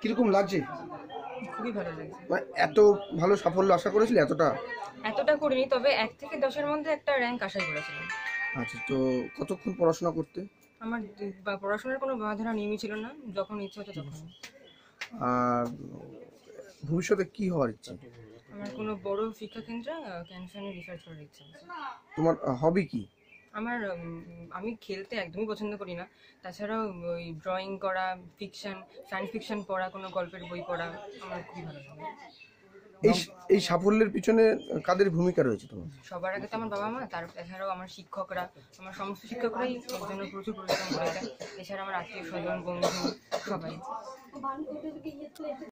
কিরকম লাগছে খুবই ভালো লাগছে মানে এত ভালো সাফল্য আশা করেছিলে এতটা এতটা করিনি তবে এক থেকে দশের মধ্যে একটা র্যাঙ্ক আশা করেছিলাম আচ্ছা তো কতক্ষণ পড়াশোনা করতে আমার বা পড়াশোনার কোনো বাধা নিয়মই ছিল না যখন ইচ্ছা হতো তখন আর ভবিষ্যতে কি হওয়ার ইচ্ছে আমার কোনো বড় শিক্ষা কেন্দ্রে ক্যান্সারে রিসার্চ করার ইচ্ছে তোমার হবি কি আমার আমি খেলতে একদমই পছন্দ করি না তাছাড়াও ওই ড্রয়িং করা ফিকশন ফ্যান ফিকশন পড়া কোনো গল্পের বই পড়া আমার খুবই ভালো লাগে এই এই সাফল্যের পিছনে কাদের ভূমিকা রয়েছে তোমার সবার আগে তো আমার বাবা মা তার এছাড়াও আমার শিক্ষকরা আমার সমস্ত শিক্ষকরাই এর জন্য প্রচুর পরিশ্রম করে এছাড়া আমার আত্মীয় স্বজন বন্ধু সবাই